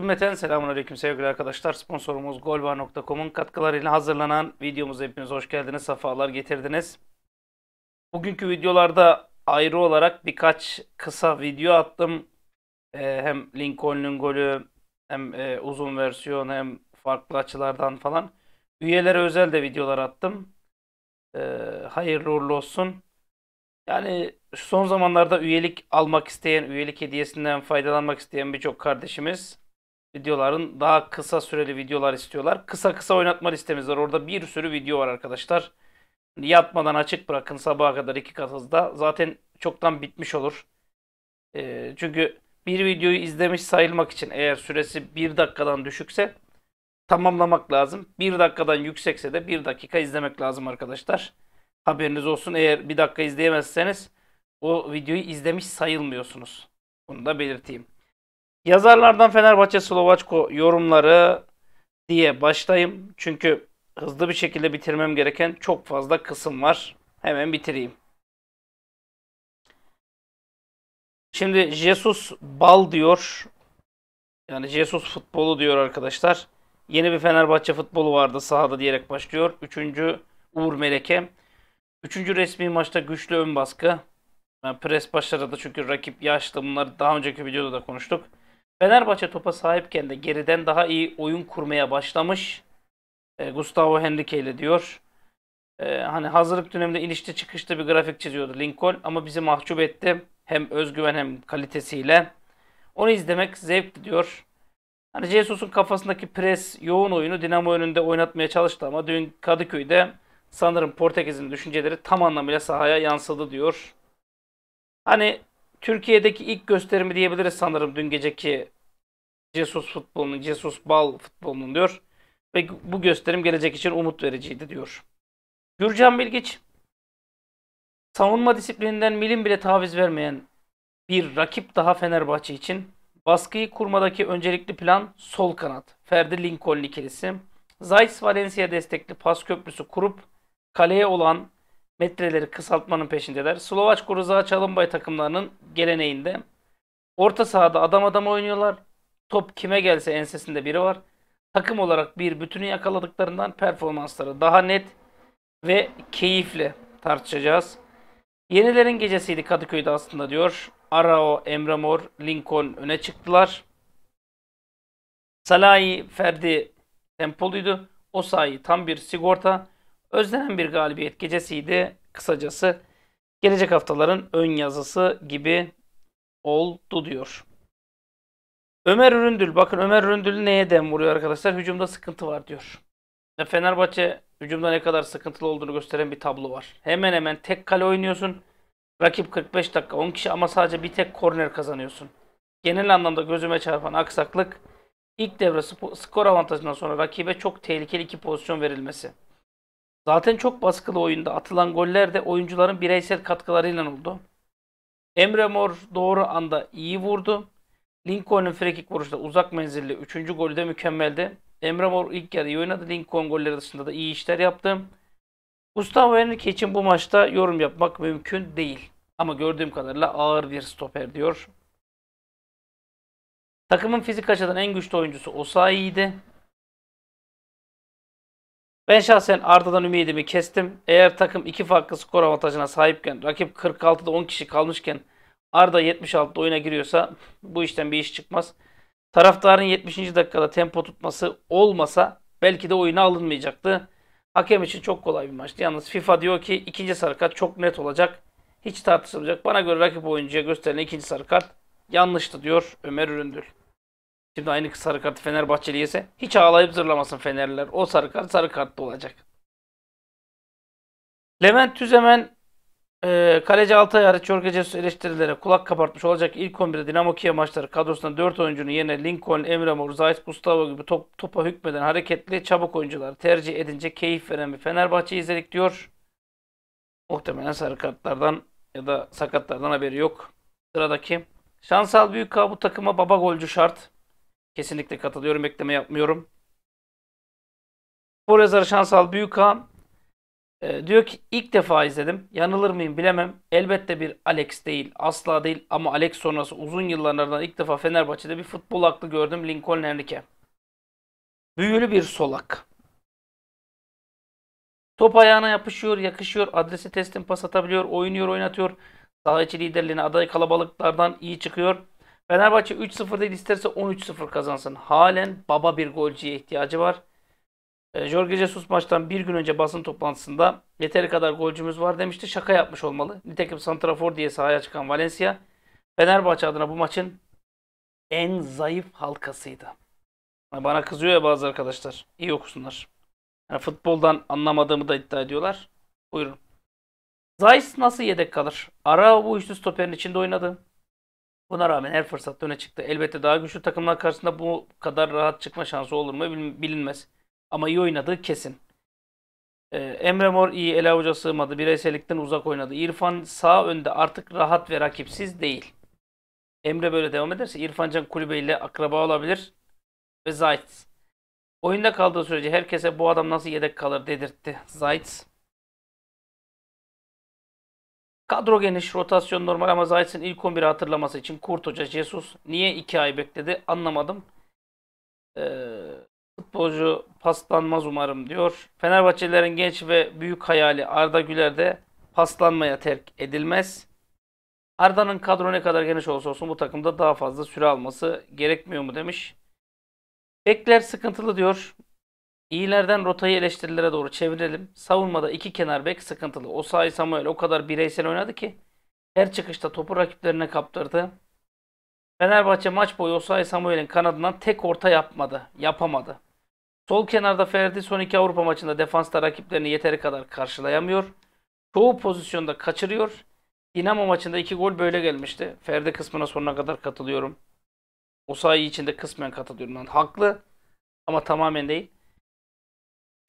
Ümmeten selamun aleyküm sevgili arkadaşlar. Sponsorumuz golba.com'un katkılarıyla hazırlanan videomuza hepiniz hoş geldiniz. Safalar getirdiniz. Bugünkü videolarda ayrı olarak birkaç kısa video attım. Ee, hem Lincoln'un golü hem e, uzun versiyon hem farklı açılardan falan. Üyelere özel de videolar attım. Ee, hayırlı uğurlu olsun. Yani son zamanlarda üyelik almak isteyen, üyelik hediyesinden faydalanmak isteyen birçok kardeşimiz videoların daha kısa süreli videolar istiyorlar. Kısa kısa oynatma listemiz var. Orada bir sürü video var arkadaşlar. Yatmadan açık bırakın sabaha kadar iki kat hızda. Zaten çoktan bitmiş olur. E, çünkü bir videoyu izlemiş sayılmak için eğer süresi bir dakikadan düşükse tamamlamak lazım. Bir dakikadan yüksekse de bir dakika izlemek lazım arkadaşlar. Haberiniz olsun eğer bir dakika izleyemezseniz o videoyu izlemiş sayılmıyorsunuz. Bunu da belirteyim. Yazarlardan Fenerbahçe Slovaçko yorumları diye başlayayım. Çünkü hızlı bir şekilde bitirmem gereken çok fazla kısım var. Hemen bitireyim. Şimdi Jesus Bal diyor. Yani Jesus futbolu diyor arkadaşlar. Yeni bir Fenerbahçe futbolu vardı sahada diyerek başlıyor. Üçüncü Uğur Meleke. Üçüncü resmi maçta güçlü ön baskı. Yani pres başarıda çünkü rakip yaşlı bunları daha önceki videoda da konuştuk. Fenerbahçe topa sahipken de geriden daha iyi oyun kurmaya başlamış. E, Gustavo Henrique ile diyor. E, hani hazırlık döneminde inişte çıkışta bir grafik çiziyordu Lincoln ama bizi mahcup etti. Hem özgüven hem kalitesiyle. Onu izlemek zevkti diyor. Hani Jesus'un kafasındaki pres yoğun oyunu Dinamo önünde oynatmaya çalıştı ama dün Kadıköy'de sanırım Portekiz'in düşünceleri tam anlamıyla sahaya yansıdı diyor. Hani Türkiye'deki ilk gösterimi diyebiliriz sanırım dün geceki Jesus futbolunun, Jesus bal futbolunun diyor. Ve bu gösterim gelecek için umut vericiydi diyor. Gürcan Bilgiç, savunma disiplininden milim bile taviz vermeyen bir rakip daha Fenerbahçe için. Baskıyı kurmadaki öncelikli plan sol kanat. Ferdi Lincoln ikilisi. Zayt Valencia destekli pas köprüsü kurup kaleye olan metreleri kısaltmanın peşindeler. Slovaç Gruza Çalınbay takımlarının geleneğinde orta sahada adam adam oynuyorlar. Top kime gelse ensesinde biri var. Takım olarak bir bütünü yakaladıklarından performansları daha net ve keyifli tartışacağız. Yenilerin gecesiydi Kadıköy'de aslında diyor. Arao, Emre Mor, Lincoln öne çıktılar. Salahi, Ferdi tempoluydu. O sahi tam bir sigorta. Özlenen bir galibiyet gecesiydi kısacası. Gelecek haftaların ön yazısı gibi oldu diyor. Ömer Üründül. Bakın Ömer Üründül neye dem vuruyor arkadaşlar? Hücumda sıkıntı var diyor. Fenerbahçe hücumda ne kadar sıkıntılı olduğunu gösteren bir tablo var. Hemen hemen tek kale oynuyorsun. Rakip 45 dakika 10 kişi ama sadece bir tek korner kazanıyorsun. Genel anlamda gözüme çarpan aksaklık ilk devre skor avantajından sonra rakibe çok tehlikeli iki pozisyon verilmesi. Zaten çok baskılı oyunda atılan goller de oyuncuların bireysel katkılarıyla oldu. Emre Mor doğru anda iyi vurdu. Lincoln'un frikik vuruşta uzak menzilli 3. golü de mükemmeldi. Emre Mor ilk yarı iyi oynadı. Lincoln golleri dışında da iyi işler yaptı. Gustavo Henrique için bu maçta yorum yapmak mümkün değil. Ama gördüğüm kadarıyla ağır bir stoper diyor. Takımın fizik açıdan en güçlü oyuncusu Osayi'ydi. Ben şahsen Arda'dan ümidimi kestim. Eğer takım 2 farklı skor avantajına sahipken, rakip 46'da 10 kişi kalmışken Arda 76'da oyuna giriyorsa bu işten bir iş çıkmaz. Taraftarın 70. dakikada tempo tutması olmasa belki de oyuna alınmayacaktı. Hakem için çok kolay bir maçtı. Yalnız FIFA diyor ki ikinci sarı kart çok net olacak. Hiç tartışılmayacak. Bana göre rakip oyuncuya gösterilen ikinci sarı kart yanlıştı diyor Ömer Üründül. Şimdi aynı sarı kartı Fenerbahçeli yese hiç ağlayıp zırlamasın Fenerliler. O sarı kart sarı kartta olacak. Levent Tüzemen e, kaleci Altay hariç Jorge Jesus eleştirilere kulak kabartmış olacak. İlk 11'de Dinamo Kiev maçları kadrosunda 4 oyuncunun yerine Lincoln, Emre Mor, Zayt, Gustavo gibi top, topa hükmeden hareketli çabuk oyuncular tercih edince keyif veren bir Fenerbahçe izledik diyor. Muhtemelen sarı kartlardan ya da sakatlardan haberi yok. Sıradaki. Şansal Büyükkağ bu takıma baba golcü şart. Kesinlikle katılıyorum. Bekleme yapmıyorum. Spor yazarı Şansal Büyükhan e, ee, diyor ki ilk defa izledim. Yanılır mıyım bilemem. Elbette bir Alex değil. Asla değil ama Alex sonrası uzun yıllardan ilk defa Fenerbahçe'de bir futbol aklı gördüm. Lincoln Henrique. Büyülü bir solak. Top ayağına yapışıyor, yakışıyor. Adresi testin pas atabiliyor, oynuyor, oynatıyor. Daha içi liderliğine aday kalabalıklardan iyi çıkıyor. Fenerbahçe 3-0 değil isterse 13-0 kazansın. Halen baba bir golcüye ihtiyacı var. E, Jorge Jesus maçtan bir gün önce basın toplantısında yeteri kadar golcümüz var demişti. Şaka yapmış olmalı. Nitekim Santrafor diye sahaya çıkan Valencia Fenerbahçe adına bu maçın en zayıf halkasıydı. Bana kızıyor ya bazı arkadaşlar. İyi okusunlar. Yani futboldan anlamadığımı da iddia ediyorlar. Buyurun. Zayis nasıl yedek kalır? Ara bu üçlü stoperin içinde oynadı. Buna rağmen her fırsatta öne çıktı. Elbette daha güçlü takımlar karşısında bu kadar rahat çıkma şansı olur mu bilinmez. Ama iyi oynadığı kesin. Ee, Emre Mor iyi ele avuca sığmadı. Bireysellikten uzak oynadı. İrfan sağ önde artık rahat ve rakipsiz değil. Emre böyle devam ederse İrfan Can Kulübe akraba olabilir. Ve Zayt. Oyunda kaldığı sürece herkese bu adam nasıl yedek kalır dedirtti Zayt. Kadro geniş, rotasyon normal ama Zayt'sin ilk 11'i hatırlaması için Kurt Hoca, Jesus niye 2 ay bekledi anlamadım. Ee, futbolcu paslanmaz umarım diyor. Fenerbahçelilerin genç ve büyük hayali Arda Güler de paslanmaya terk edilmez. Arda'nın kadro ne kadar geniş olsa olsun bu takımda daha fazla süre alması gerekmiyor mu demiş. Bekler sıkıntılı diyor. İyilerden rotayı eleştirilere doğru çevirelim. Savunmada iki kenar bek sıkıntılı. Osayi Samuel o kadar bireysel oynadı ki her çıkışta topu rakiplerine kaptırdı. Fenerbahçe maç boyu Osayi Samuel'in kanadından tek orta yapmadı. Yapamadı. Sol kenarda Ferdi son iki Avrupa maçında defansta rakiplerini yeteri kadar karşılayamıyor. Çoğu pozisyonda kaçırıyor. Dinamo maçında iki gol böyle gelmişti. Ferdi kısmına sonuna kadar katılıyorum. Osayi için de kısmen katılıyorum. haklı ama tamamen değil.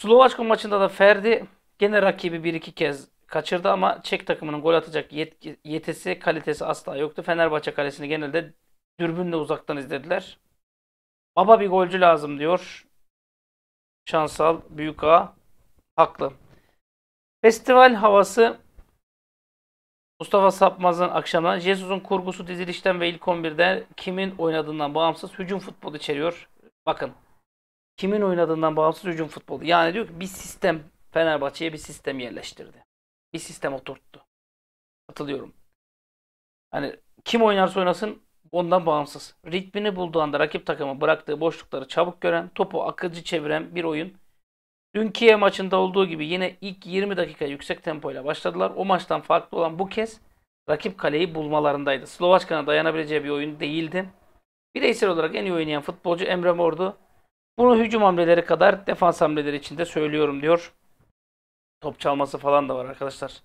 Slovaçka maçında da Ferdi gene rakibi bir iki kez kaçırdı ama Çek takımının gol atacak yetki, yetisi, kalitesi asla yoktu. Fenerbahçe kalesini genelde dürbünle uzaktan izlediler. Baba bir golcü lazım diyor. Şansal, Büyük A haklı. Festival havası Mustafa Sapmaz'ın akşamdan Jesus'un kurgusu dizilişten ve ilk 11'de kimin oynadığından bağımsız hücum futbolu içeriyor. Bakın kimin oynadığından bağımsız hücum futbolu. Yani diyor ki bir sistem Fenerbahçe'ye bir sistem yerleştirdi. Bir sistem oturttu. Katılıyorum. Hani kim oynarsa oynasın ondan bağımsız. Ritmini bulduğu anda rakip takımı bıraktığı boşlukları çabuk gören, topu akıcı çeviren bir oyun. Dünkü e maçında olduğu gibi yine ilk 20 dakika yüksek tempoyla başladılar. O maçtan farklı olan bu kez rakip kaleyi bulmalarındaydı. Slovaçka'nın dayanabileceği bir oyun değildi. Bireysel olarak en iyi oynayan futbolcu Emre Mor'du. Bunu hücum hamleleri kadar defans hamleleri içinde söylüyorum diyor. Top çalması falan da var arkadaşlar.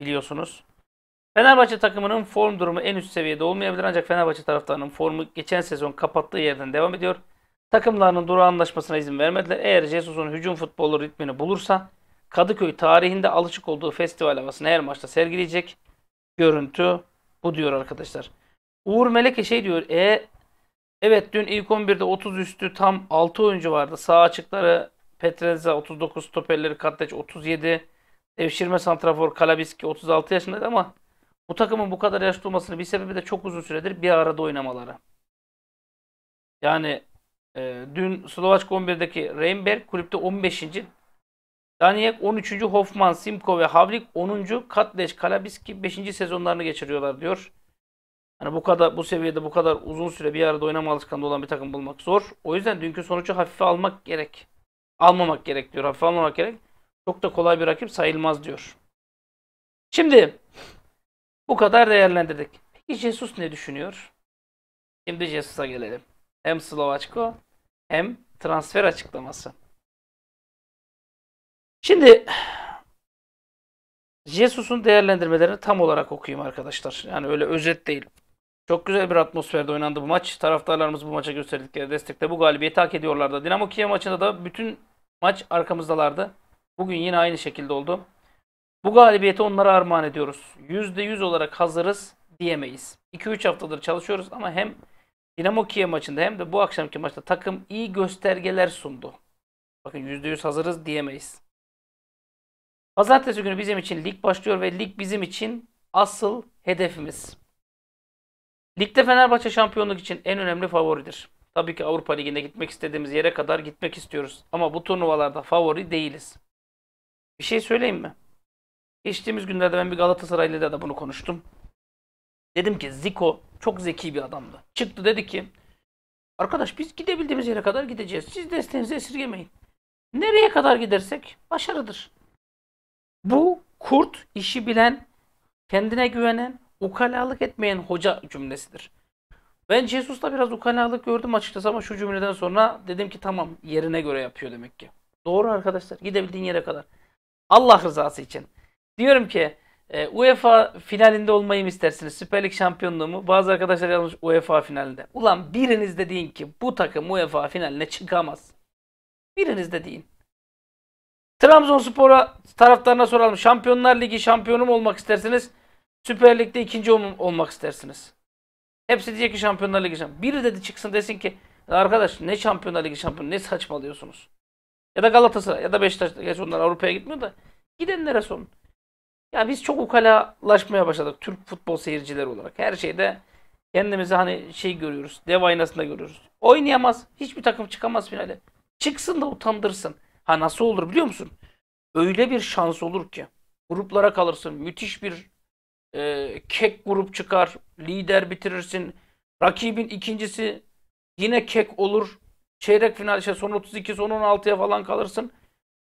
Biliyorsunuz. Fenerbahçe takımının form durumu en üst seviyede olmayabilir ancak Fenerbahçe taraftarının formu geçen sezon kapattığı yerden devam ediyor. Takımlarının duru anlaşmasına izin vermediler. Eğer Jesus'un hücum futbolu ritmini bulursa Kadıköy tarihinde alışık olduğu festival havasını her maçta sergileyecek görüntü bu diyor arkadaşlar. Uğur Meleke şey diyor. E Evet dün ilk 11'de 30 üstü tam 6 oyuncu vardı. Sağ açıkları Petreza 39, stoperleri Katleç 37, devşirme santrafor Kalabiski 36 yaşındaydı ama bu takımın bu kadar yaşlı olmasının bir sebebi de çok uzun süredir bir arada oynamaları. Yani e, dün Slovaçka 11'deki Reinberg kulüpte 15. Daniyek 13. Hoffman, Simko ve Havlik 10. Katleş, Kalabiski 5. sezonlarını geçiriyorlar diyor. Hani bu kadar bu seviyede bu kadar uzun süre bir arada oynama alışkanlığı olan bir takım bulmak zor. O yüzden dünkü sonucu hafife almak gerek. Almamak gerek diyor. Hafife almamak gerek. Çok da kolay bir rakip sayılmaz diyor. Şimdi bu kadar değerlendirdik. Peki Jesus ne düşünüyor? Şimdi Jesus'a gelelim. Hem Slovaçko hem transfer açıklaması. Şimdi Jesus'un değerlendirmelerini tam olarak okuyayım arkadaşlar. Yani öyle özet değil. Çok güzel bir atmosferde oynandı bu maç. Taraftarlarımız bu maça gösterdikleri destekte bu galibiyeti hak ediyorlardı. Dinamo Kiev maçında da bütün maç arkamızdalardı. Bugün yine aynı şekilde oldu. Bu galibiyeti onlara armağan ediyoruz. %100 olarak hazırız diyemeyiz. 2-3 haftadır çalışıyoruz ama hem Dinamo Kiev maçında hem de bu akşamki maçta takım iyi göstergeler sundu. Bakın %100 hazırız diyemeyiz. Pazartesi günü bizim için lig başlıyor ve lig bizim için asıl hedefimiz. Ligde Fenerbahçe şampiyonluk için en önemli favoridir. Tabii ki Avrupa Ligi'ne gitmek istediğimiz yere kadar gitmek istiyoruz. Ama bu turnuvalarda favori değiliz. Bir şey söyleyeyim mi? Geçtiğimiz günlerde ben bir Galatasaraylı'da da bunu konuştum. Dedim ki Zico çok zeki bir adamdı. Çıktı dedi ki arkadaş biz gidebildiğimiz yere kadar gideceğiz. Siz desteğinizi esirgemeyin. Nereye kadar gidersek başarıdır. Bu kurt işi bilen, kendine güvenen, ukalalık etmeyen hoca cümlesidir. Ben Jesus'ta biraz ukalalık gördüm açıkçası ama şu cümleden sonra dedim ki tamam yerine göre yapıyor demek ki. Doğru arkadaşlar gidebildiğin yere kadar. Allah rızası için. Diyorum ki e, UEFA finalinde olmayı mı istersiniz? Süper Lig şampiyonluğu mu? Bazı arkadaşlar yazmış UEFA finalinde. Ulan biriniz de deyin ki bu takım UEFA finaline çıkamaz. Biriniz de deyin. Trabzonspor'a taraftarına soralım. Şampiyonlar Ligi şampiyonu mu olmak istersiniz? Süper Lig'de ikinci ol olmak istersiniz. Hepsi diyecek ki Şampiyonlar Ligi şampiyon. Biri dedi çıksın desin ki arkadaş ne Şampiyonlar Ligi şampiyonu ne saçmalıyorsunuz. Ya da Galatasaray ya da Beşiktaş. Gerçi onlar Avrupa'ya gitmiyor da. Gidenlere son. Ya biz çok ukalalaşmaya başladık Türk futbol seyircileri olarak. Her şeyde kendimizi hani şey görüyoruz. Dev aynasında görüyoruz. Oynayamaz. Hiçbir takım çıkamaz finale. Çıksın da utandırsın. Ha nasıl olur biliyor musun? Öyle bir şans olur ki. Gruplara kalırsın. Müthiş bir e, kek grup çıkar, lider bitirirsin. Rakibin ikincisi yine kek olur. Çeyrek final işte son 32 son 16'ya falan kalırsın.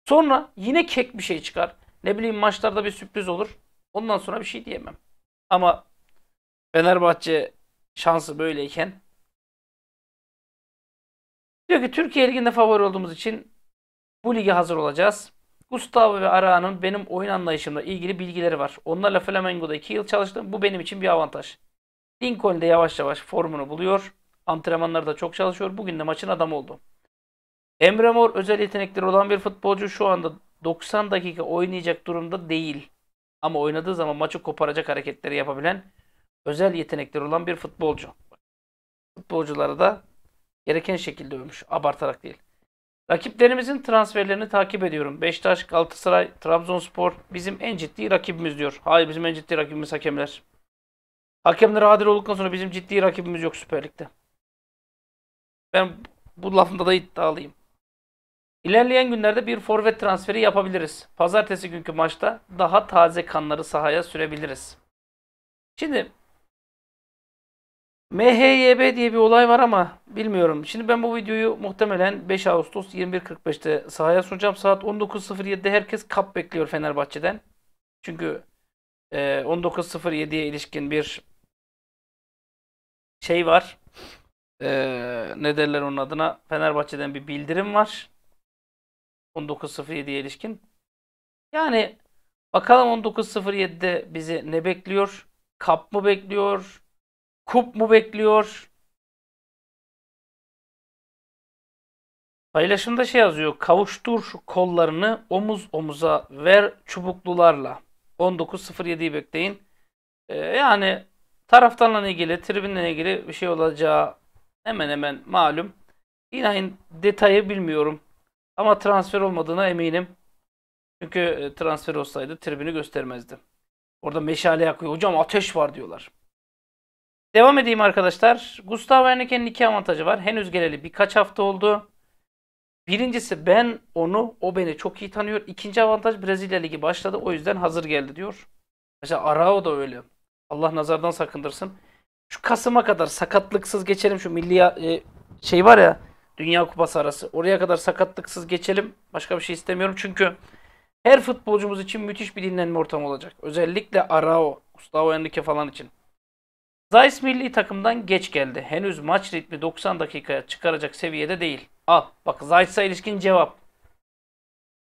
Sonra yine kek bir şey çıkar. Ne bileyim maçlarda bir sürpriz olur. Ondan sonra bir şey diyemem. Ama Fenerbahçe şansı böyleyken diyor ki Türkiye liginde favori olduğumuz için bu lige hazır olacağız. Gustavo ve Ara'nın benim oyun anlayışımla ilgili bilgileri var. Onlarla Flamengo'da 2 yıl çalıştım. Bu benim için bir avantaj. de yavaş yavaş formunu buluyor. Antrenmanlarda çok çalışıyor. Bugün de maçın adamı oldu. Emre Mor özel yetenekleri olan bir futbolcu şu anda 90 dakika oynayacak durumda değil. Ama oynadığı zaman maçı koparacak hareketleri yapabilen özel yetenekleri olan bir futbolcu. Futbolcuları da gereken şekilde övmüş. Abartarak değil. Rakiplerimizin transferlerini takip ediyorum. Beşiktaş, Galatasaray, Trabzonspor bizim en ciddi rakibimiz diyor. Hayır bizim en ciddi rakibimiz hakemler. Hakemler adil olduktan sonra bizim ciddi rakibimiz yok Süper Lig'de. Ben bu lafımda da iddialıyım. İlerleyen günlerde bir forvet transferi yapabiliriz. Pazartesi günkü maçta daha taze kanları sahaya sürebiliriz. Şimdi MHYB diye bir olay var ama bilmiyorum. Şimdi ben bu videoyu muhtemelen 5 Ağustos 21.45'te sahaya sunacağım. Saat 19.07'de herkes kap bekliyor Fenerbahçe'den. Çünkü e, 19.07'ye ilişkin bir şey var. E, ne derler onun adına? Fenerbahçe'den bir bildirim var. 19.07'ye ilişkin. Yani bakalım 19.07'de bizi ne bekliyor? Kap mı bekliyor? Kup mu bekliyor? Paylaşımda şey yazıyor. Kavuştur kollarını omuz omuza ver çubuklularla. 19.07'yi bekleyin. Ee, yani taraftanla ilgili, tribünle ilgili bir şey olacağı hemen hemen malum. İnanın detayı bilmiyorum. Ama transfer olmadığına eminim. Çünkü e, transfer olsaydı tribünü göstermezdi. Orada meşale yakıyor. Hocam ateş var diyorlar. Devam edeyim arkadaşlar. Gustavo Henrique'nin iki avantajı var. Henüz geleli birkaç hafta oldu. Birincisi ben onu, o beni çok iyi tanıyor. İkinci avantaj Brezilya Ligi başladı. O yüzden hazır geldi diyor. Mesela Arao da öyle. Allah nazardan sakındırsın. Şu Kasım'a kadar sakatlıksız geçelim. Şu milli e, şey var ya Dünya Kupası arası. Oraya kadar sakatlıksız geçelim. Başka bir şey istemiyorum. Çünkü her futbolcumuz için müthiş bir dinlenme ortamı olacak. Özellikle Arao, Gustavo Henrique falan için. Zeiss milli takımdan geç geldi. Henüz maç ritmi 90 dakikaya çıkaracak seviyede değil. Al bak Zeiss'a ilişkin cevap.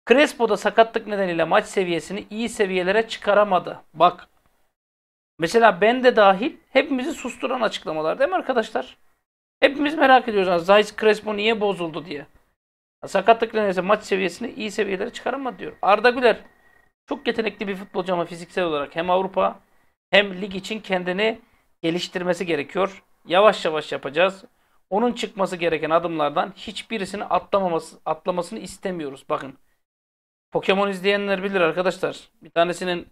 Crespo da sakatlık nedeniyle maç seviyesini iyi seviyelere çıkaramadı. Bak mesela ben de dahil hepimizi susturan açıklamalar değil mi arkadaşlar? Hepimiz merak ediyoruz. Zeiss Crespo niye bozuldu diye. Sakatlık nedeniyle maç seviyesini iyi seviyelere çıkaramadı diyor. Arda Güler çok yetenekli bir futbolcu ama fiziksel olarak hem Avrupa hem lig için kendini geliştirmesi gerekiyor. Yavaş yavaş yapacağız. Onun çıkması gereken adımlardan hiçbirisini atlamaması, atlamasını istemiyoruz. Bakın. Pokemon izleyenler bilir arkadaşlar. Bir tanesinin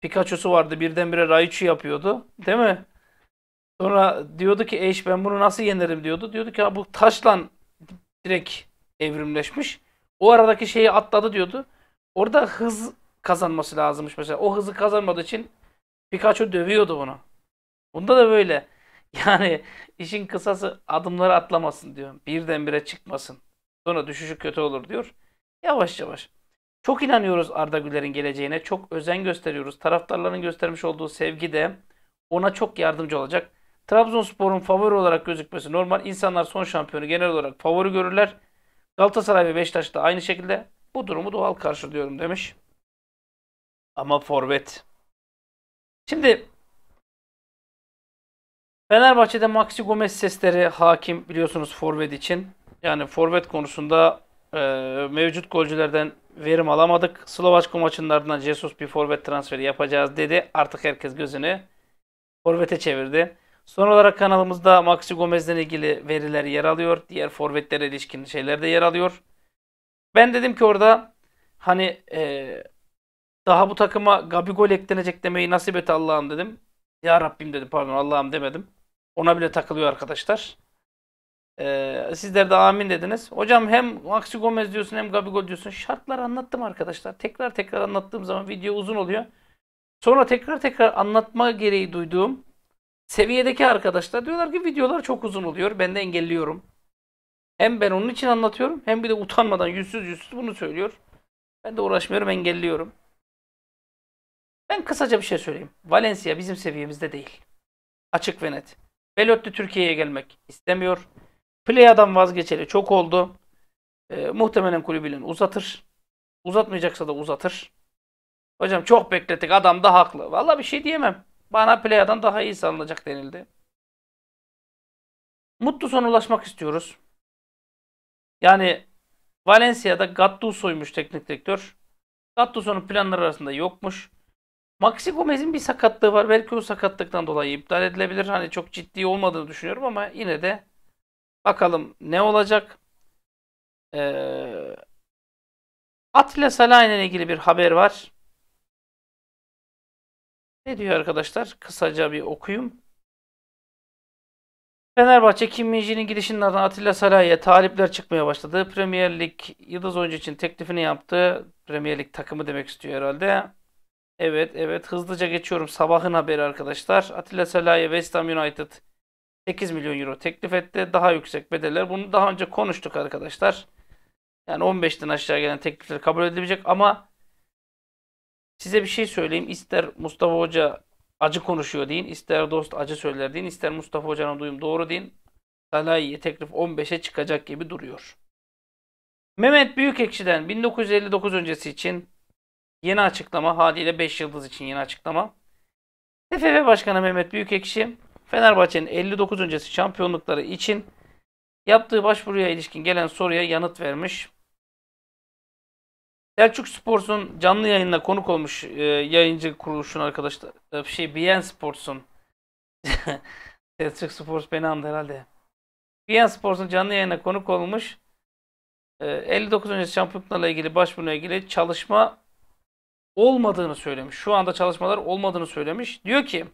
Pikachu'su vardı. Birdenbire Raichu yapıyordu. Değil mi? Sonra diyordu ki eş ben bunu nasıl yenerim diyordu. Diyordu ki bu taşla direkt evrimleşmiş. O aradaki şeyi atladı diyordu. Orada hız kazanması lazımmış mesela. O hızı kazanmadığı için Pikachu dövüyordu bunu. Bunda da böyle. Yani işin kısası adımları atlamasın diyor. Birdenbire çıkmasın. Sonra düşüşü kötü olur diyor. Yavaş yavaş. Çok inanıyoruz Arda Güler'in geleceğine. Çok özen gösteriyoruz. Taraftarların göstermiş olduğu sevgi de ona çok yardımcı olacak. Trabzonspor'un favori olarak gözükmesi normal. İnsanlar son şampiyonu genel olarak favori görürler. Galatasaray ve Beşiktaş da aynı şekilde bu durumu doğal karşılıyorum demiş. Ama forvet. Şimdi Fenerbahçe'de Maxi Gomez sesleri hakim biliyorsunuz forvet için. Yani forvet konusunda e, mevcut golcülerden verim alamadık. Slovaçko maçının Jesus bir forvet transferi yapacağız dedi. Artık herkes gözünü forvete çevirdi. Son olarak kanalımızda Maxi Gomez'den ilgili veriler yer alıyor. Diğer forvetlere ilişkin şeyler de yer alıyor. Ben dedim ki orada hani e, daha bu takıma Gabigol eklenecek demeyi nasip et Allah'ım dedim. Ya Rabbim dedim pardon Allah'ım demedim. Ona bile takılıyor arkadaşlar. Ee, sizler de amin dediniz. Hocam hem Maxi Gomez diyorsun hem Gabigol diyorsun. Şartları anlattım arkadaşlar. Tekrar tekrar anlattığım zaman video uzun oluyor. Sonra tekrar tekrar anlatma gereği duyduğum seviyedeki arkadaşlar diyorlar ki videolar çok uzun oluyor. Ben de engelliyorum. Hem ben onun için anlatıyorum hem bir de utanmadan yüzsüz yüzsüz bunu söylüyor. Ben de uğraşmıyorum engelliyorum. Ben kısaca bir şey söyleyeyim. Valencia bizim seviyemizde değil. Açık ve net. Belotti Türkiye'ye gelmek istemiyor. Playa'dan vazgeçeli çok oldu. E, muhtemelen kulübüyle uzatır. Uzatmayacaksa da uzatır. Hocam çok beklettik. Adam da haklı. Valla bir şey diyemem. Bana Playa'dan daha iyi sanılacak denildi. Mutlu son ulaşmak istiyoruz. Yani Valencia'da Gattuso'ymuş teknik direktör. Gattuso'nun planları arasında yokmuş. Maxi Gomez'in bir sakatlığı var. Belki o sakatlıktan dolayı iptal edilebilir. Hani çok ciddi olmadığını düşünüyorum ama yine de bakalım ne olacak. Ee, Atilla Salahin'le ilgili bir haber var. Ne diyor arkadaşlar? Kısaca bir okuyayım. Fenerbahçe Kim Minji'nin gidişinin ardından Atilla Saray'a talipler çıkmaya başladı. Premier Lig yıldız oyuncu için teklifini yaptı. Premier Lig takımı demek istiyor herhalde. Evet evet hızlıca geçiyorum sabahın haberi arkadaşlar. Atilla Salah'ya West Ham United 8 milyon euro teklif etti. Daha yüksek bedeller. Bunu daha önce konuştuk arkadaşlar. Yani 15'ten aşağı gelen teklifler kabul edilecek ama size bir şey söyleyeyim. İster Mustafa Hoca acı konuşuyor deyin, ister dost acı söyler deyin, ister Mustafa Hoca'nın duyum doğru deyin. Salahi'ye teklif 15'e çıkacak gibi duruyor. Mehmet Büyükekşi'den 1959 öncesi için Yeni açıklama haliyle 5 yıldız için yeni açıklama. TFF Başkanı Mehmet Büyükekşi Fenerbahçe'nin 59. öncesi şampiyonlukları için yaptığı başvuruya ilişkin gelen soruya yanıt vermiş. Selçuk Sports'un canlı yayınına konuk olmuş e, yayıncı kuruluşun arkadaşlar. E, şey BN Sports'un Selçuk Sports beni andı herhalde. BN Sports'un canlı yayına konuk olmuş. E, 59. öncesi şampiyonluklarla ilgili başvuruna ilgili çalışma olmadığını söylemiş. Şu anda çalışmalar olmadığını söylemiş. Diyor ki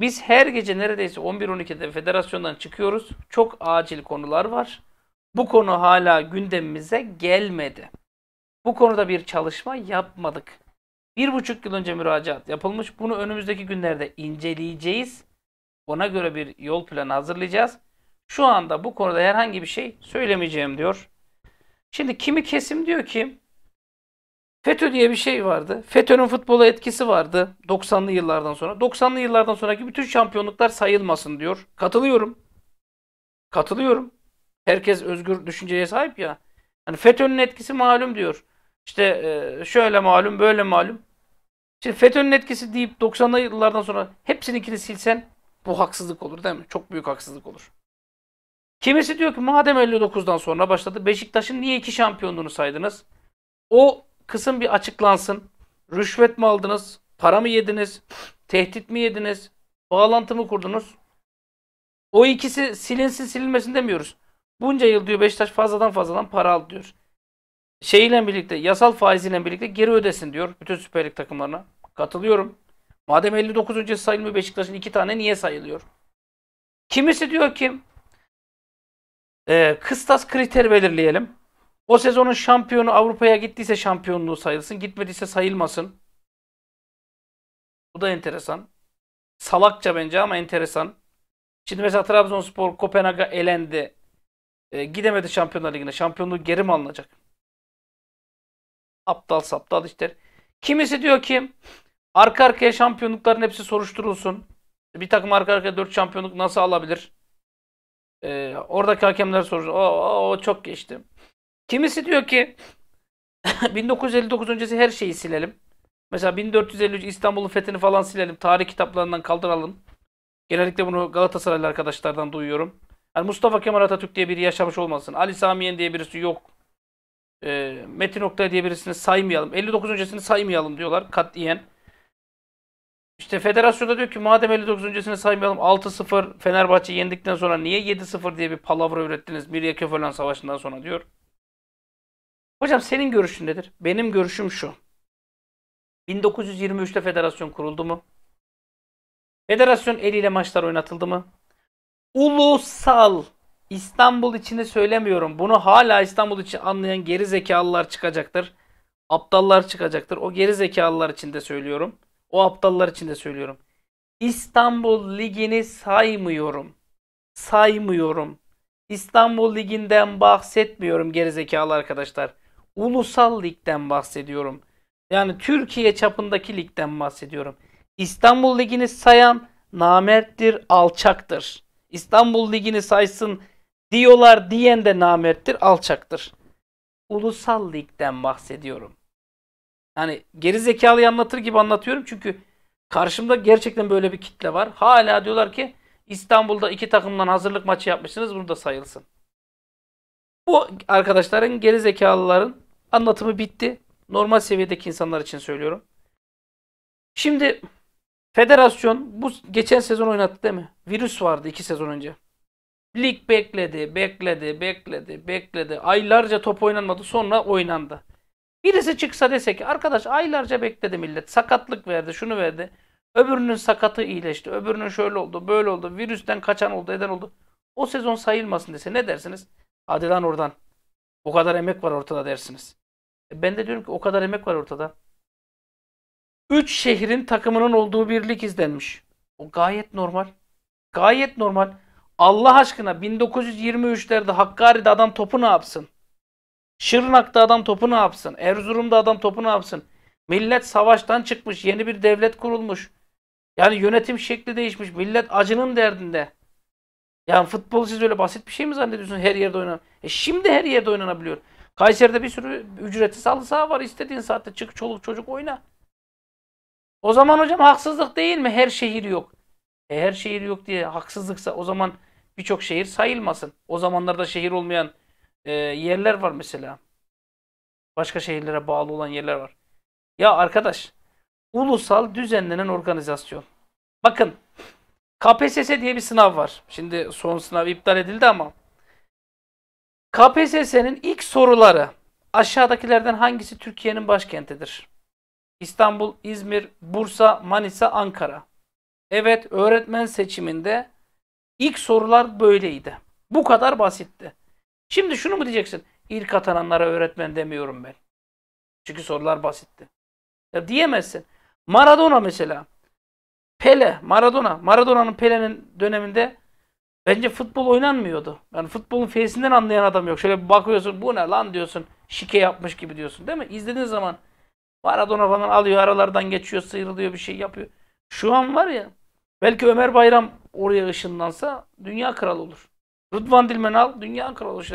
biz her gece neredeyse 11-12'de federasyondan çıkıyoruz. Çok acil konular var. Bu konu hala gündemimize gelmedi. Bu konuda bir çalışma yapmadık. Bir buçuk yıl önce müracaat yapılmış. Bunu önümüzdeki günlerde inceleyeceğiz. Ona göre bir yol planı hazırlayacağız. Şu anda bu konuda herhangi bir şey söylemeyeceğim diyor. Şimdi kimi kesim diyor ki FETÖ diye bir şey vardı. FETÖ'nün futbola etkisi vardı 90'lı yıllardan sonra. 90'lı yıllardan sonraki bütün şampiyonluklar sayılmasın diyor. Katılıyorum. Katılıyorum. Herkes özgür düşünceye sahip ya. Hani FETÖ'nün etkisi malum diyor. İşte e, şöyle malum, böyle malum. Şimdi FETÖ'nün etkisi deyip 90'lı yıllardan sonra hepsininkini silsen bu haksızlık olur değil mi? Çok büyük haksızlık olur. Kimisi diyor ki madem 59'dan sonra başladı Beşiktaş'ın niye iki şampiyonluğunu saydınız? O kısım bir açıklansın. Rüşvet mi aldınız? Para mı yediniz? Tehdit mi yediniz? Bağlantı mı kurdunuz? O ikisi silinsin silinmesin demiyoruz. Bunca yıl diyor Beşiktaş fazladan fazladan para aldı diyor. Şeyle birlikte yasal faiziyle birlikte geri ödesin diyor bütün Süper Lig takımlarına. Katılıyorum. Madem 59. öncesi sayılmıyor Beşiktaş'ın iki tane niye sayılıyor? Kimisi diyor ki e, kıstas kriter belirleyelim. O sezonun şampiyonu Avrupa'ya gittiyse şampiyonluğu sayılsın. Gitmediyse sayılmasın. Bu da enteresan. Salakça bence ama enteresan. Şimdi mesela Trabzonspor Kopenhag'a elendi. E, gidemedi Şampiyonlar Ligi'ne. Şampiyonluğu geri mi alınacak? Aptal saptal işler. Kimisi diyor ki arka arkaya şampiyonlukların hepsi soruşturulsun. Bir takım arka arkaya 4 şampiyonluk nasıl alabilir? E, oradaki hakemler soruşturulsun. O, o, çok geçti. Kimisi diyor ki 1959 öncesi her şeyi silelim. Mesela 1453 İstanbul'un fethini falan silelim. Tarih kitaplarından kaldıralım. Genellikle bunu Galatasaraylı arkadaşlardan duyuyorum. Yani Mustafa Kemal Atatürk diye biri yaşamış olmasın. Ali Samiyen diye birisi yok. E, Metin Oktay diye birisini saymayalım. 59 öncesini saymayalım diyorlar katliyen. İşte federasyonda diyor ki madem 59 öncesini saymayalım 6-0 Fenerbahçe yendikten sonra niye 7-0 diye bir palavra ürettiniz Mirya Köfelen Savaşı'ndan sonra diyor. Hocam senin görüşün nedir? Benim görüşüm şu. 1923'te federasyon kuruldu mu? Federasyon eliyle maçlar oynatıldı mı? Ulusal İstanbul içinde söylemiyorum. Bunu hala İstanbul için anlayan geri zekalılar çıkacaktır. Aptallar çıkacaktır. O geri zekalılar için de söylüyorum. O aptallar için de söylüyorum. İstanbul Ligi'ni saymıyorum. Saymıyorum. İstanbul Ligi'nden bahsetmiyorum geri zekalı arkadaşlar. Ulusal ligden bahsediyorum. Yani Türkiye çapındaki ligden bahsediyorum. İstanbul Ligi'ni sayan namerttir, alçaktır. İstanbul Ligi'ni saysın diyorlar diyen de namerttir, alçaktır. Ulusal ligden bahsediyorum. Yani geri zekalı anlatır gibi anlatıyorum çünkü karşımda gerçekten böyle bir kitle var. Hala diyorlar ki İstanbul'da iki takımdan hazırlık maçı yapmışsınız bunu da sayılsın. Bu arkadaşların geri zekalıların Anlatımı bitti. Normal seviyedeki insanlar için söylüyorum. Şimdi federasyon bu geçen sezon oynattı değil mi? Virüs vardı iki sezon önce. Lig bekledi, bekledi, bekledi, bekledi. Aylarca top oynanmadı sonra oynandı. Birisi çıksa dese ki arkadaş aylarca bekledi millet. Sakatlık verdi, şunu verdi. Öbürünün sakatı iyileşti. Öbürünün şöyle oldu, böyle oldu. Virüsten kaçan oldu, eden oldu. O sezon sayılmasın dese ne dersiniz? Hadi lan oradan. bu kadar emek var ortada dersiniz. Ben de diyorum ki o kadar emek var ortada. Üç şehrin takımının olduğu bir lig izlenmiş. O gayet normal. Gayet normal. Allah aşkına 1923'lerde Hakkari'de adam topu ne yapsın? Şırnak'ta adam topu ne yapsın? Erzurum'da adam topu ne yapsın? Millet savaştan çıkmış. Yeni bir devlet kurulmuş. Yani yönetim şekli değişmiş. Millet acının derdinde. Yani futbol siz öyle basit bir şey mi zannediyorsunuz her yerde oynan? E şimdi her yerde oynanabiliyor. Kayseri'de bir sürü ücretsiz halı saha var. İstediğin saatte çık çoluk çocuk oyna. O zaman hocam haksızlık değil mi? Her şehir yok. E her şehir yok diye haksızlıksa o zaman birçok şehir sayılmasın. O zamanlarda şehir olmayan e, yerler var mesela. Başka şehirlere bağlı olan yerler var. Ya arkadaş, ulusal düzenlenen organizasyon. Bakın, KPSS diye bir sınav var. Şimdi son sınav iptal edildi ama KPSS'nin ilk soruları aşağıdakilerden hangisi Türkiye'nin başkentidir? İstanbul, İzmir, Bursa, Manisa, Ankara. Evet öğretmen seçiminde ilk sorular böyleydi. Bu kadar basitti. Şimdi şunu mu diyeceksin? İlk atananlara öğretmen demiyorum ben. Çünkü sorular basitti. Ya diyemezsin. Maradona mesela. Pele, Maradona. Maradona'nın Pele'nin döneminde Bence futbol oynanmıyordu. Yani futbolun feysinden anlayan adam yok. Şöyle bir bakıyorsun bu ne lan diyorsun. Şike yapmış gibi diyorsun değil mi? İzlediğin zaman Maradona falan alıyor aralardan geçiyor sıyrılıyor bir şey yapıyor. Şu an var ya belki Ömer Bayram oraya ışınlansa dünya kralı olur. Rıdvan Dilmen al dünya kralı olur.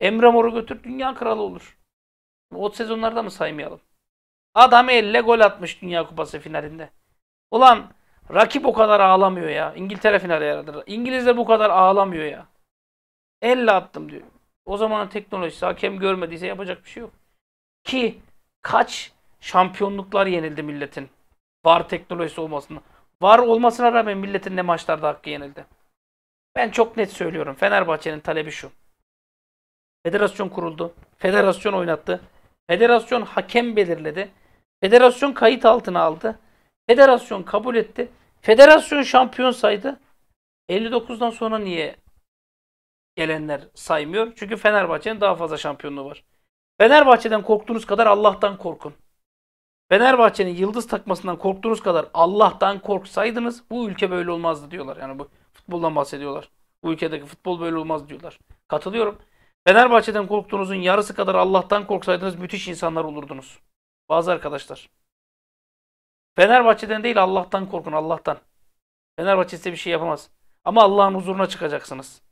Emre Mor'u götür dünya kralı olur. O sezonlarda mı saymayalım? Adam elle gol atmış Dünya Kupası finalinde. Ulan Rakip o kadar ağlamıyor ya. İngiltere finale yaradı. İngilizler bu kadar ağlamıyor ya. Elle attım diyor. O zaman teknolojisi hakem görmediyse yapacak bir şey yok. Ki kaç şampiyonluklar yenildi milletin. VAR teknolojisi olmasına. VAR olmasına rağmen milletin ne maçlarda hakkı yenildi. Ben çok net söylüyorum. Fenerbahçe'nin talebi şu. Federasyon kuruldu. Federasyon oynattı. Federasyon hakem belirledi. Federasyon kayıt altına aldı. Federasyon kabul etti. Federasyon şampiyon saydı. 59'dan sonra niye gelenler saymıyor? Çünkü Fenerbahçe'nin daha fazla şampiyonluğu var. Fenerbahçe'den korktuğunuz kadar Allah'tan korkun. Fenerbahçe'nin yıldız takmasından korktuğunuz kadar Allah'tan korksaydınız bu ülke böyle olmazdı diyorlar. Yani bu futboldan bahsediyorlar. Bu ülkedeki futbol böyle olmaz diyorlar. Katılıyorum. Fenerbahçe'den korktuğunuzun yarısı kadar Allah'tan korksaydınız müthiş insanlar olurdunuz. Bazı arkadaşlar. Fenerbahçe'den değil Allah'tan korkun Allah'tan. Fenerbahçe size bir şey yapamaz. Ama Allah'ın huzuruna çıkacaksınız.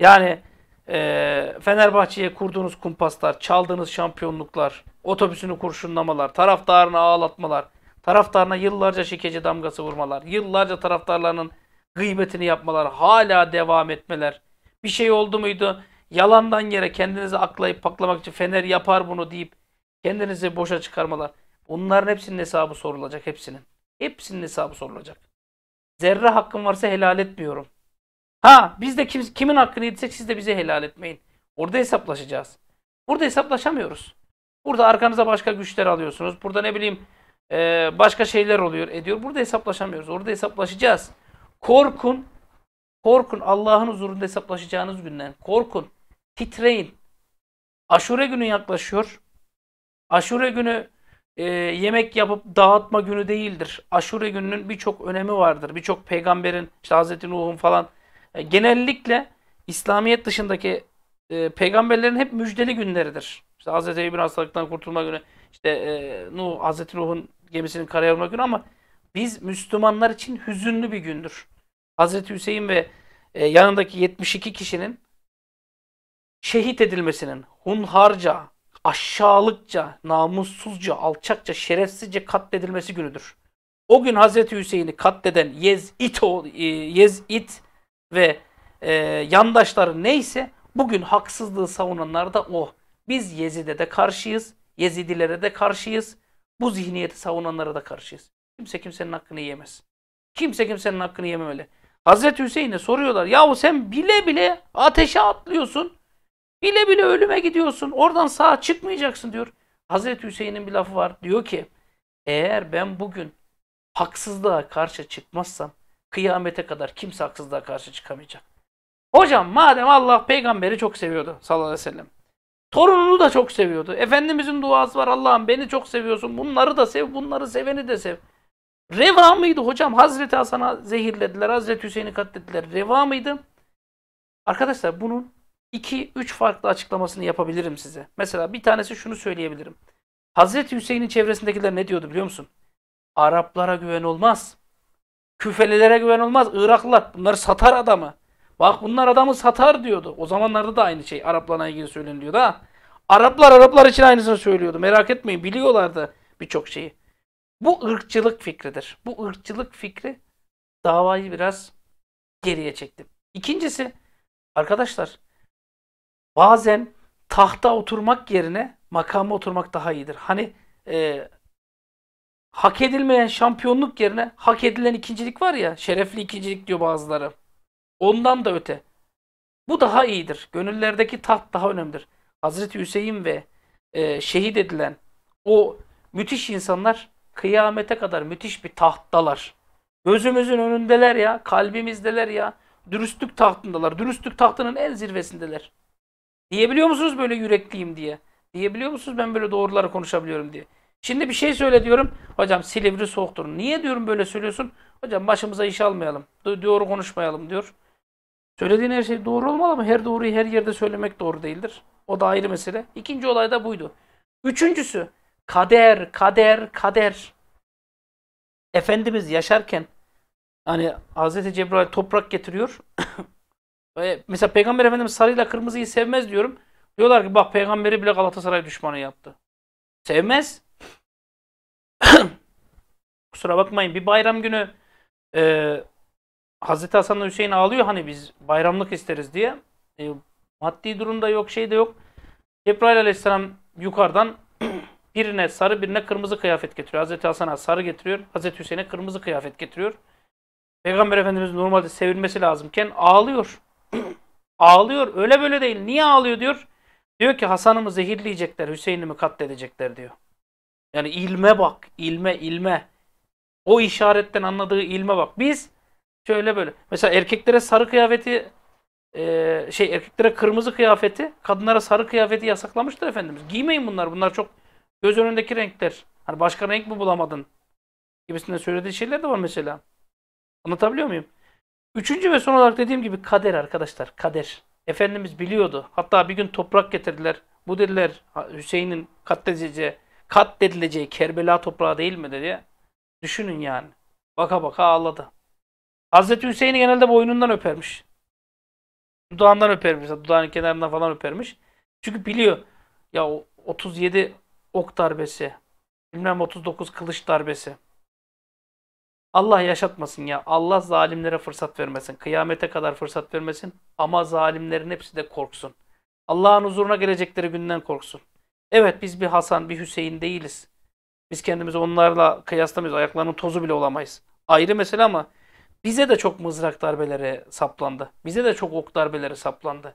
Yani e, Fenerbahçe'ye kurduğunuz kumpaslar, çaldığınız şampiyonluklar, otobüsünü kurşunlamalar, taraftarını ağlatmalar, taraftarına yıllarca şikeci damgası vurmalar, yıllarca taraftarlarının gıybetini yapmalar, hala devam etmeler. Bir şey oldu muydu? Yalandan yere kendinizi aklayıp paklamak için Fener yapar bunu deyip kendinizi boşa çıkarmalar. Bunların hepsinin hesabı sorulacak hepsinin. Hepsinin hesabı sorulacak. Zerre hakkım varsa helal etmiyorum. Ha biz de kim, kimin hakkını yediysek siz de bize helal etmeyin. Orada hesaplaşacağız. Burada hesaplaşamıyoruz. Burada arkanıza başka güçler alıyorsunuz. Burada ne bileyim e, başka şeyler oluyor ediyor. Burada hesaplaşamıyoruz. Orada hesaplaşacağız. Korkun. Korkun Allah'ın huzurunda hesaplaşacağınız günden. Korkun. Titreyin. Aşure günü yaklaşıyor. Aşure günü e, yemek yapıp dağıtma günü değildir. Aşure gününün birçok önemi vardır. Birçok peygamberin, işte Hazreti Nuh'un falan. E, genellikle İslamiyet dışındaki e, peygamberlerin hep müjdeli günleridir. İşte Hazreti Eyüp'ün hastalıktan kurtulma günü, işte e, Nuh, Hazreti Nuh'un gemisinin karaya vurma günü ama biz Müslümanlar için hüzünlü bir gündür. Hazreti Hüseyin ve e, yanındaki 72 kişinin şehit edilmesinin hunharca aşağılıkça, namussuzca, alçakça, şerefsizce katledilmesi günüdür. O gün Hazreti Hüseyin'i katleden Yezid, e, Yezid ve e, yandaşları neyse bugün haksızlığı savunanlar da o. Biz Yezid'e de karşıyız, Yezidilere de karşıyız, bu zihniyeti savunanlara da karşıyız. Kimse kimsenin hakkını yemez. Kimse kimsenin hakkını yememeli. Hazreti Hüseyin'e soruyorlar. Yahu sen bile bile ateşe atlıyorsun. Bile bile ölüme gidiyorsun. Oradan sağa çıkmayacaksın diyor. Hazreti Hüseyin'in bir lafı var. Diyor ki eğer ben bugün haksızlığa karşı çıkmazsam kıyamete kadar kimse haksızlığa karşı çıkamayacak. Hocam madem Allah peygamberi çok seviyordu sallallahu aleyhi ve sellem. Torununu da çok seviyordu. Efendimizin duası var Allah'ım beni çok seviyorsun. Bunları da sev, bunları seveni de sev. Reva mıydı hocam? Hazreti Hasan'a zehirlediler, Hazreti Hüseyin'i katlettiler. Reva mıydı? Arkadaşlar bunun 2-3 farklı açıklamasını yapabilirim size. Mesela bir tanesi şunu söyleyebilirim. Hazreti Hüseyin'in çevresindekiler ne diyordu biliyor musun? Araplara güven olmaz. Küfelilere güven olmaz. Iraklılar bunları satar adamı. Bak bunlar adamı satar diyordu. O zamanlarda da aynı şey Araplarla ilgili söyleniyordu ha. Araplar Araplar için aynısını söylüyordu. Merak etmeyin biliyorlardı birçok şeyi. Bu ırkçılık fikridir. Bu ırkçılık fikri davayı biraz geriye çektim. İkincisi arkadaşlar bazen tahta oturmak yerine makama oturmak daha iyidir. Hani e, hak edilmeyen şampiyonluk yerine hak edilen ikincilik var ya, şerefli ikincilik diyor bazıları. Ondan da öte. Bu daha iyidir. Gönüllerdeki taht daha önemlidir. Hazreti Hüseyin ve e, şehit edilen o müthiş insanlar kıyamete kadar müthiş bir tahttalar. Gözümüzün önündeler ya, kalbimizdeler ya. Dürüstlük tahtındalar. Dürüstlük tahtının en zirvesindeler. Diyebiliyor musunuz böyle yürekliyim diye? Diyebiliyor musunuz ben böyle doğruları konuşabiliyorum diye? Şimdi bir şey söyle diyorum. Hocam Silivri soğuktur. Niye diyorum böyle söylüyorsun? Hocam başımıza iş almayalım. Doğru konuşmayalım diyor. Söylediğin her şey doğru olmalı mı? Her doğruyu her yerde söylemek doğru değildir. O da ayrı mesele. İkinci olay da buydu. Üçüncüsü kader, kader, kader. Efendimiz yaşarken hani Hazreti Cebrail toprak getiriyor mesela Peygamber Efendimiz sarıyla kırmızıyı sevmez diyorum. Diyorlar ki bak peygamberi bile Galatasaray düşmanı yaptı. Sevmez. Kusura bakmayın bir bayram günü e, Hazreti Hasan'la Hüseyin ağlıyor hani biz bayramlık isteriz diye. E, maddi durumda yok şey de yok. Cebrail aleyhisselam yukarıdan birine sarı birine kırmızı kıyafet getiriyor. Hazreti Hasan'a sarı getiriyor. Hazreti Hüseyin'e kırmızı kıyafet getiriyor. Peygamber Efendimiz normalde sevilmesi lazımken ağlıyor. Ağlıyor. Öyle böyle değil. Niye ağlıyor diyor. Diyor ki Hasan'ımı zehirleyecekler. Hüseyin'imi katledecekler diyor. Yani ilme bak. ilme ilme. O işaretten anladığı ilme bak. Biz şöyle böyle. Mesela erkeklere sarı kıyafeti e, şey erkeklere kırmızı kıyafeti kadınlara sarı kıyafeti yasaklamıştır Efendimiz. Giymeyin bunlar. Bunlar çok göz önündeki renkler. Hani başka renk mi bulamadın? Gibisinden söylediği şeyler de var mesela. Anlatabiliyor muyum? Üçüncü ve son olarak dediğim gibi kader arkadaşlar. Kader. Efendimiz biliyordu. Hatta bir gün toprak getirdiler. Bu dediler Hüseyin'in katledileceği, katledileceği Kerbela toprağı değil mi dedi. Düşünün yani. Baka baka ağladı. Hazreti Hüseyin'i genelde boynundan öpermiş. Dudağından öpermiş. Dudağının kenarından falan öpermiş. Çünkü biliyor. Ya 37 ok darbesi. Bilmem 39 kılıç darbesi. Allah yaşatmasın ya. Allah zalimlere fırsat vermesin. Kıyamete kadar fırsat vermesin. Ama zalimlerin hepsi de korksun. Allah'ın huzuruna gelecekleri günden korksun. Evet biz bir Hasan, bir Hüseyin değiliz. Biz kendimizi onlarla kıyaslamayız. Ayaklarının tozu bile olamayız. Ayrı mesele ama bize de çok mızrak darbeleri saplandı. Bize de çok ok darbeleri saplandı.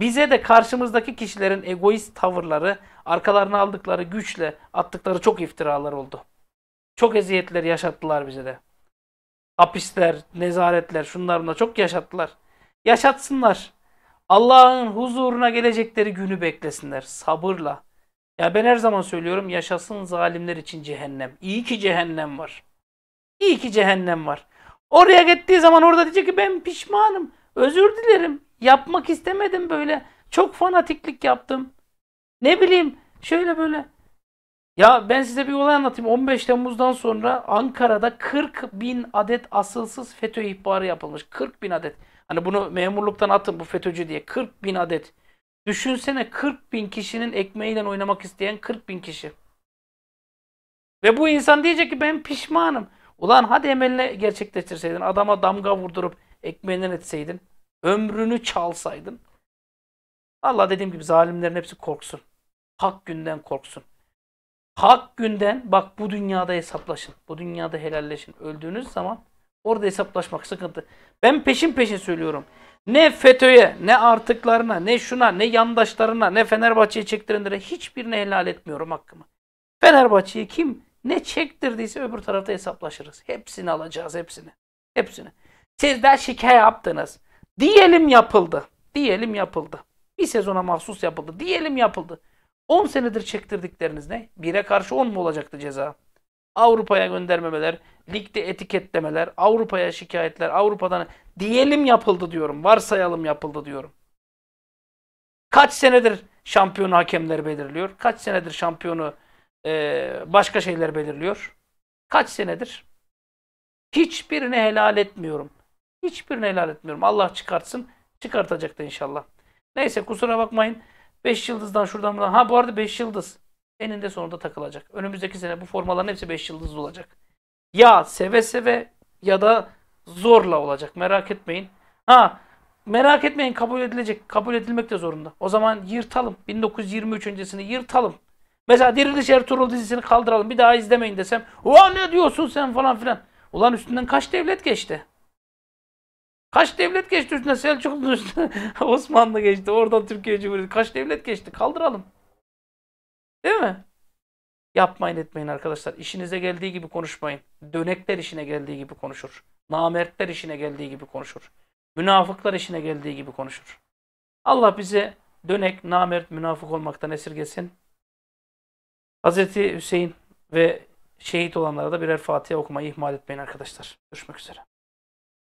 Bize de karşımızdaki kişilerin egoist tavırları, arkalarına aldıkları güçle attıkları çok iftiralar oldu. Çok eziyetler yaşattılar bize de hapisler, nezaretler, şunlar bunlar çok yaşattılar. Yaşatsınlar. Allah'ın huzuruna gelecekleri günü beklesinler sabırla. Ya ben her zaman söylüyorum yaşasın zalimler için cehennem. İyi ki cehennem var. İyi ki cehennem var. Oraya gittiği zaman orada diyecek ki ben pişmanım. Özür dilerim. Yapmak istemedim böyle. Çok fanatiklik yaptım. Ne bileyim şöyle böyle. Ya ben size bir olay anlatayım. 15 Temmuz'dan sonra Ankara'da 40 bin adet asılsız FETÖ ihbarı yapılmış. 40 bin adet. Hani bunu memurluktan atın bu FETÖ'cü diye. 40 bin adet. Düşünsene 40 bin kişinin ekmeğiyle oynamak isteyen 40 bin kişi. Ve bu insan diyecek ki ben pişmanım. Ulan hadi emeline gerçekleştirseydin. Adama damga vurdurup ekmeğinden etseydin. Ömrünü çalsaydın. Allah dediğim gibi zalimlerin hepsi korksun. Hak günden korksun. Hak günden bak bu dünyada hesaplaşın. Bu dünyada helalleşin. Öldüğünüz zaman orada hesaplaşmak sıkıntı. Ben peşin peşin söylüyorum. Ne FETÖ'ye, ne artıklarına, ne şuna, ne yandaşlarına, ne Fenerbahçe'ye çektirenlere hiçbirine helal etmiyorum hakkımı. Fenerbahçe'ye kim ne çektirdiyse öbür tarafta hesaplaşırız. Hepsini alacağız hepsini. Hepsini. Sizden şikayet yaptınız. Diyelim yapıldı. Diyelim yapıldı. Bir sezona mahsus yapıldı. Diyelim yapıldı. 10 senedir çektirdikleriniz ne? 1'e karşı 10 mu olacaktı ceza? Avrupa'ya göndermemeler, ligde etiketlemeler, Avrupa'ya şikayetler, Avrupa'dan diyelim yapıldı diyorum, varsayalım yapıldı diyorum. Kaç senedir şampiyonu hakemler belirliyor? Kaç senedir şampiyonu e, başka şeyler belirliyor? Kaç senedir? Hiçbirini helal etmiyorum. Hiçbirini helal etmiyorum. Allah çıkartsın, çıkartacak da inşallah. Neyse kusura bakmayın. 5 yıldızdan şuradan buradan. Ha bu arada 5 yıldız. Eninde sonunda takılacak. Önümüzdeki sene bu formaların hepsi 5 yıldızlı olacak. Ya seve seve ya da zorla olacak. Merak etmeyin. Ha merak etmeyin kabul edilecek. Kabul edilmek de zorunda. O zaman yırtalım. 1923 öncesini yırtalım. Mesela Diriliş Ertuğrul dizisini kaldıralım. Bir daha izlemeyin desem. Ulan ne diyorsun sen falan filan. Ulan üstünden kaç devlet geçti? Kaç devlet geçti üstüne? Selçuklu'nun üstüne Osmanlı geçti. Oradan Türkiye Cumhuriyeti. Kaç devlet geçti? Kaldıralım. Değil mi? Yapmayın etmeyin arkadaşlar. İşinize geldiği gibi konuşmayın. Dönekler işine geldiği gibi konuşur. Namertler işine geldiği gibi konuşur. Münafıklar işine geldiği gibi konuşur. Allah bize dönek, namert, münafık olmaktan esirgesin. Hazreti Hüseyin ve şehit olanlara da birer Fatiha okumayı ihmal etmeyin arkadaşlar. Görüşmek üzere.